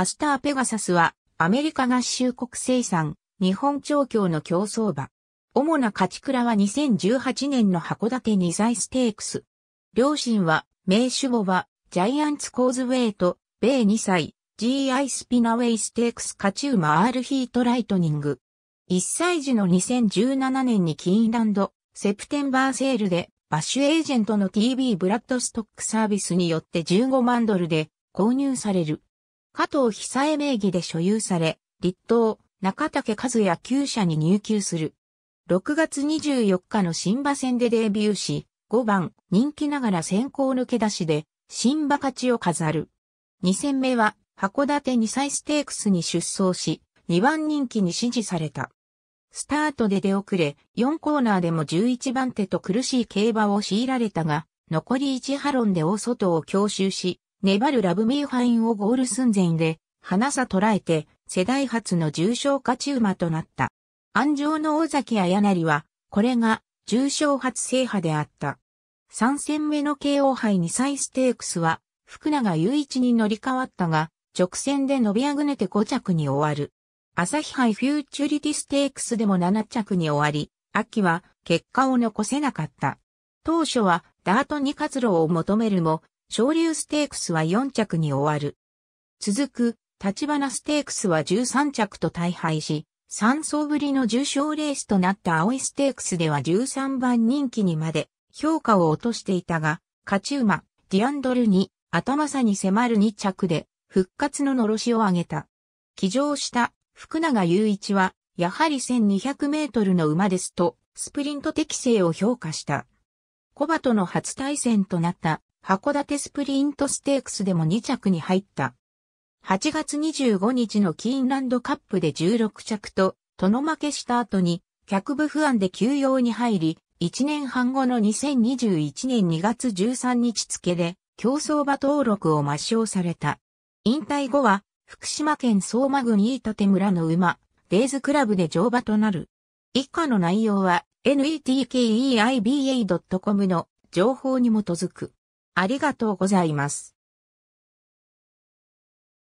アスターペガサスは、アメリカ合衆国生産、日本調教の競走馬。主な勝ち倉は2018年の函館2歳ステークス。両親は、名手母は、ジャイアンツコーズウェイと、米2歳、GI スピナウェイステークス勝ち馬 R ヒートライトニング。1歳児の2017年にキーンランド、セプテンバーセールで、バッシュエージェントの TB ブラッドストックサービスによって15万ドルで購入される。加藤久江名義で所有され、立東、中竹和也旧社に入球する。6月24日の新馬戦でデビューし、5番、人気ながら先行抜け出しで、新馬勝ちを飾る。2戦目は、函館2歳ステークスに出走し、2番人気に支持された。スタートで出遅れ、4コーナーでも11番手と苦しい競馬を強いられたが、残り1ハロンで大外を強襲し、粘るラブミーハインをゴール寸前で、花さ捉えて、世代初の重賞勝ち馬となった。安城の大崎綾成は、これが重賞初制覇であった。3戦目の KO 杯2歳ステークスは、福永雄一に乗り換わったが、直線で伸びあぐねて5着に終わる。朝日杯フューチュリティステークスでも7着に終わり、秋は結果を残せなかった。当初はダート2活路を求めるも、昇竜ステークスは4着に終わる。続く、立花ステークスは13着と大敗し、3走ぶりの重賞レースとなった青いステークスでは13番人気にまで評価を落としていたが、勝ち馬、ディアンドルに頭差に迫る2着で復活ののろしを上げた。騎乗した福永雄一は、やはり1200メートルの馬ですと、スプリント適性を評価した。コバとの初対戦となった函館スプリントステークスでも2着に入った。8月25日のキーンランドカップで16着と、との負けした後に、客部不安で休養に入り、1年半後の2021年2月13日付で、競争馬登録を抹消された。引退後は、福島県相馬郡飯舘村の馬、デイズクラブで乗馬となる。以下の内容は、netkeiba.com の情報に基づく。ありがとうございます。